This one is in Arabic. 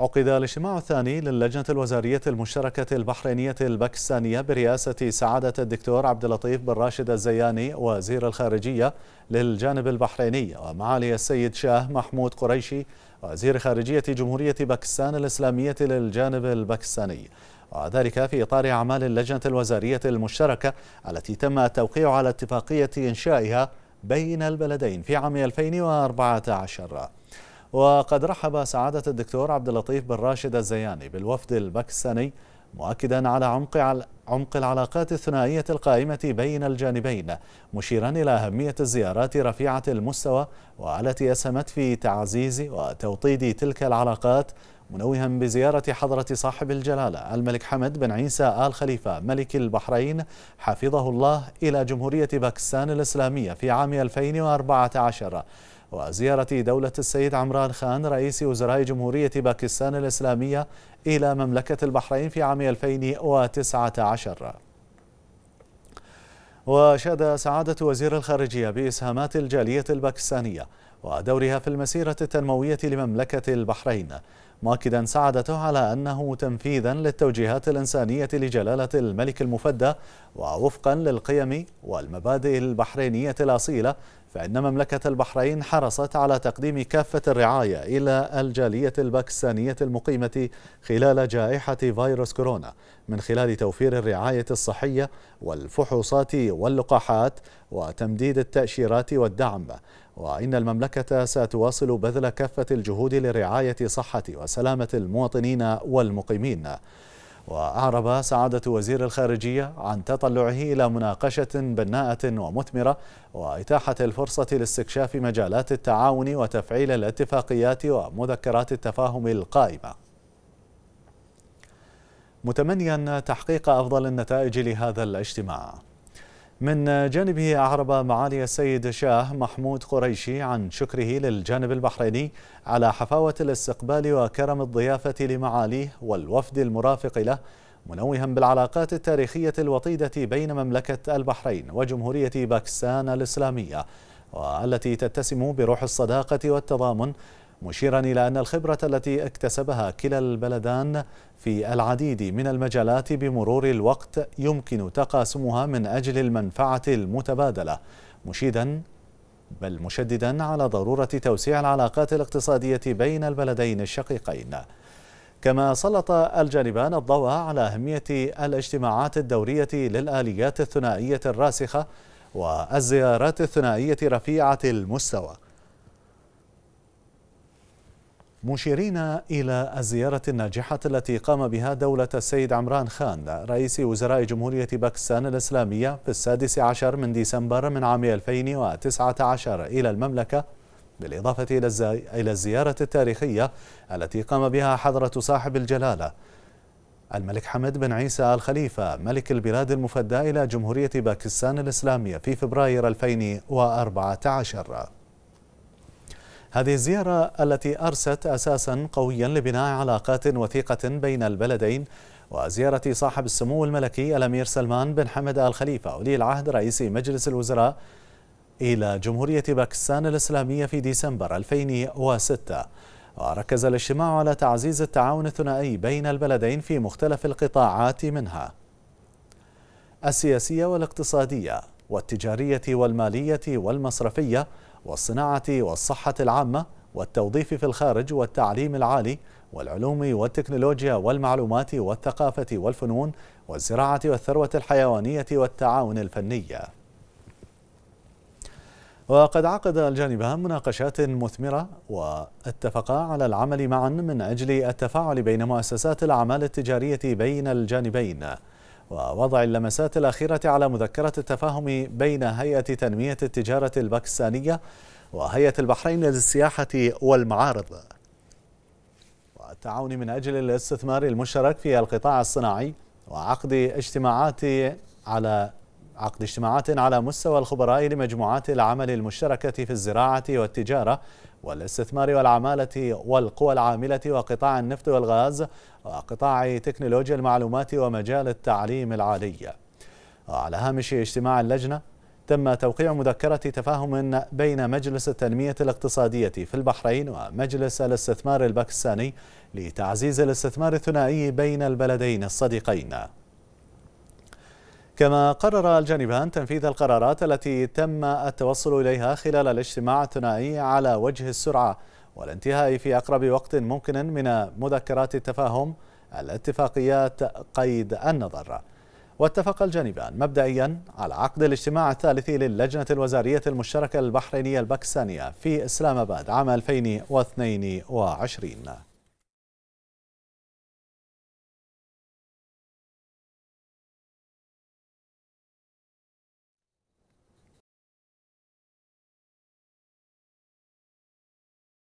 عقد الاجتماع الثاني للجنة الوزارية المشتركة البحرينية الباكستانية برئاسة سعادة الدكتور عبد اللطيف بن راشد الزياني وزير الخارجية للجانب البحريني ومعالي السيد شاه محمود قريشي وزير خارجية جمهورية باكستان الإسلامية للجانب الباكستاني وذلك في إطار أعمال اللجنة الوزارية المشتركة التي تم التوقيع على اتفاقية إنشائها بين البلدين في عام 2014 وقد رحب سعادة الدكتور عبد اللطيف بن راشد الزياني بالوفد الباكستاني مؤكدا على عمق عمق العلاقات الثنائية القائمة بين الجانبين مشيرا إلى أهمية الزيارات رفيعة المستوى والتي أسهمت في تعزيز وتوطيد تلك العلاقات منوها بزيارة حضرة صاحب الجلالة الملك حمد بن عيسى آل خليفة ملك البحرين حفظه الله إلى جمهورية باكستان الإسلامية في عام 2014 وزيارة دولة السيد عمران خان رئيس وزراء جمهورية باكستان الإسلامية إلى مملكة البحرين في عام 2019 وشاد سعادة وزير الخارجية بإسهامات الجالية الباكستانية ودورها في المسيرة التنموية لمملكة البحرين مؤكدا سعادته على أنه تنفيذا للتوجيهات الإنسانية لجلالة الملك المفدى ووفقا للقيم والمبادئ البحرينية الأصيلة فإن مملكة البحرين حرصت على تقديم كافة الرعاية إلى الجالية الباكستانية المقيمة خلال جائحة فيروس كورونا من خلال توفير الرعاية الصحية والفحوصات واللقاحات وتمديد التأشيرات والدعم وإن المملكة ستواصل بذل كافة الجهود لرعاية صحة وسلامة المواطنين والمقيمين وأعرب سعادة وزير الخارجية عن تطلعه إلى مناقشة بناءة ومثمرة وإتاحة الفرصة لاستكشاف مجالات التعاون وتفعيل الاتفاقيات ومذكرات التفاهم القائمة متمنيا تحقيق أفضل النتائج لهذا الاجتماع من جانبه أعرب معالي السيد شاه محمود قريشي عن شكره للجانب البحريني على حفاوة الاستقبال وكرم الضيافة لمعاليه والوفد المرافق له منوها بالعلاقات التاريخية الوطيدة بين مملكة البحرين وجمهورية باكستان الإسلامية والتي تتسم بروح الصداقة والتضامن مشيرا إلى أن الخبرة التي اكتسبها كلا البلدان في العديد من المجالات بمرور الوقت يمكن تقاسمها من أجل المنفعة المتبادلة مشيدا بل مشددا على ضرورة توسيع العلاقات الاقتصادية بين البلدين الشقيقين كما سلط الجانبان الضوء على أهمية الاجتماعات الدورية للآليات الثنائية الراسخة والزيارات الثنائية رفيعة المستوى مشيرين إلى الزيارة الناجحة التي قام بها دولة السيد عمران خان رئيس وزراء جمهورية باكستان الإسلامية في السادس عشر من ديسمبر من عام 2019 إلى المملكة بالإضافة إلى الزيارة التاريخية التي قام بها حضرة صاحب الجلالة الملك حمد بن عيسى الخليفة ملك البلاد المفدى إلى جمهورية باكستان الإسلامية في فبراير 2014 هذه الزيارة التي أرست أساسا قويا لبناء علاقات وثيقة بين البلدين وزيارة صاحب السمو الملكي الأمير سلمان بن حمد آل خليفة ولي العهد رئيس مجلس الوزراء إلى جمهورية باكستان الإسلامية في ديسمبر 2006 وركز الاجتماع على تعزيز التعاون الثنائي بين البلدين في مختلف القطاعات منها السياسية والاقتصادية والتجارية والمالية والمصرفية والصناعة والصحة العامة والتوظيف في الخارج والتعليم العالي والعلوم والتكنولوجيا والمعلومات والثقافة والفنون والزراعة والثروة الحيوانية والتعاون الفني وقد عقد الجانبان مناقشات مثمرة واتفقا على العمل معا من أجل التفاعل بين مؤسسات الأعمال التجارية بين الجانبين ووضع اللمسات الأخيرة على مذكرة التفاهم بين هيئة تنمية التجارة الباكستانية وهيئة البحرين للسياحة والمعارض والتعاون من أجل الاستثمار المشترك في القطاع الصناعي وعقد اجتماعات على عقد اجتماعات على مستوى الخبراء لمجموعات العمل المشتركة في الزراعة والتجارة والاستثمار والعمالة والقوى العاملة وقطاع النفط والغاز وقطاع تكنولوجيا المعلومات ومجال التعليم العالي وعلى هامش اجتماع اللجنة تم توقيع مذكرة تفاهم بين مجلس التنمية الاقتصادية في البحرين ومجلس الاستثمار الباكستاني لتعزيز الاستثمار الثنائي بين البلدين الصديقين كما قرر الجانبان تنفيذ القرارات التي تم التوصل إليها خلال الاجتماع الثنائي على وجه السرعة والانتهاء في أقرب وقت ممكن من مذكرات التفاهم الاتفاقيات قيد النظر واتفق الجانبان مبدئيا على عقد الاجتماع الثالث للجنة الوزارية المشتركة البحرينية الباكستانية في إسلام آباد عام 2022